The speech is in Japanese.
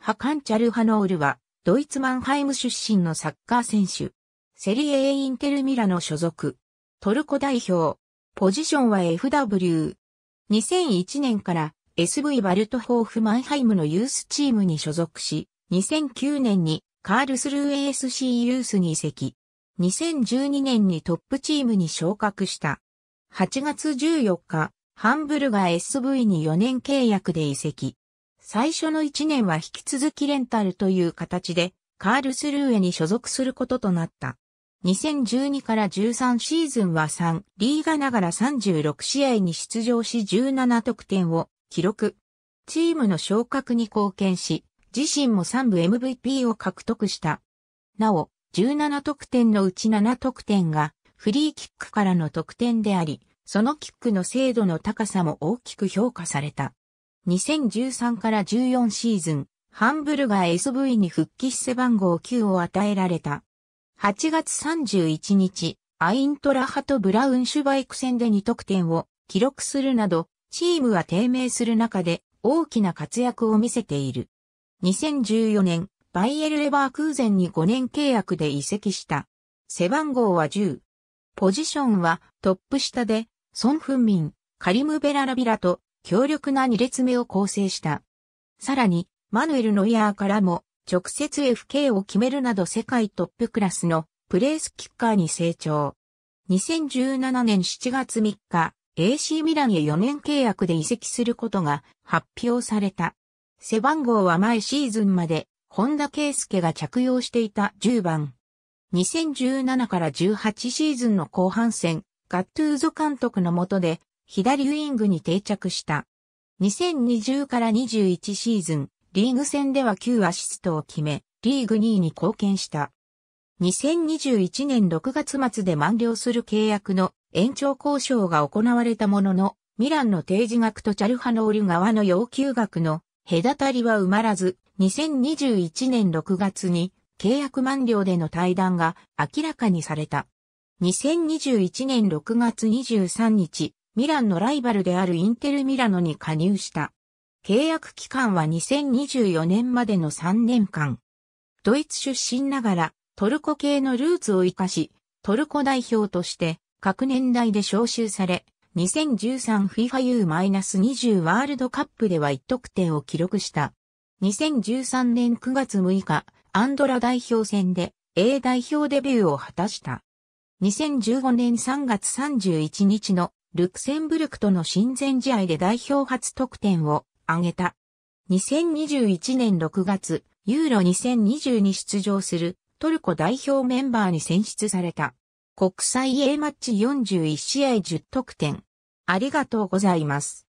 ハカン・チャルハノールは、ドイツマンハイム出身のサッカー選手。セリエインテルミラの所属。トルコ代表。ポジションは FW。2001年から SV バルトホーフマンハイムのユースチームに所属し、2009年にカールスルー ASC ユースに移籍。2012年にトップチームに昇格した。8月14日、ハンブルガー SV に4年契約で移籍。最初の1年は引き続きレンタルという形で、カールスルーエに所属することとなった。2012から13シーズンは3リーガながら36試合に出場し17得点を記録。チームの昇格に貢献し、自身も3部 MVP を獲得した。なお、17得点のうち7得点がフリーキックからの得点であり、そのキックの精度の高さも大きく評価された。2013から14シーズン、ハンブルガー SV に復帰し背番号9を与えられた。8月31日、アイントラハとブラウンシュバイク戦で2得点を記録するなど、チームは低迷する中で大きな活躍を見せている。2014年、バイエル・レバー空前に5年契約で移籍した。背番号は10。ポジションはトップ下で、ソン・フンミン、カリム・ベララビラと強力な2列目を構成した。さらに、マヌエル・ノイヤーからも、直接 FK を決めるなど世界トップクラスのプレースキッカーに成長。2017年7月3日、AC ミランへ4年契約で移籍することが発表された。背番号は前シーズンまで、本田圭介が着用していた10番。2017から18シーズンの後半戦、ガットゥーゾ監督の下で左ウィングに定着した。2020から21シーズン、リーグ戦では9アシストを決め、リーグ2位に貢献した。2021年6月末で満了する契約の延長交渉が行われたものの、ミランの提示額とチャルハノール側の要求額の隔たりは埋まらず、2021年6月に契約満了での対談が明らかにされた。2021年6月23日、ミランのライバルであるインテルミラノに加入した。契約期間は2024年までの3年間。ドイツ出身ながらトルコ系のルーツを活かし、トルコ代表として各年代で招集され、2013 FIFA U-20 ワールドカップでは1得点を記録した。2013年9月6日、アンドラ代表戦で A 代表デビューを果たした。2015年3月31日のルクセンブルクとの親善試合で代表初得点を挙げた。2021年6月、ユーロ2020に出場するトルコ代表メンバーに選出された。国際 A マッチ41試合10得点。ありがとうございます。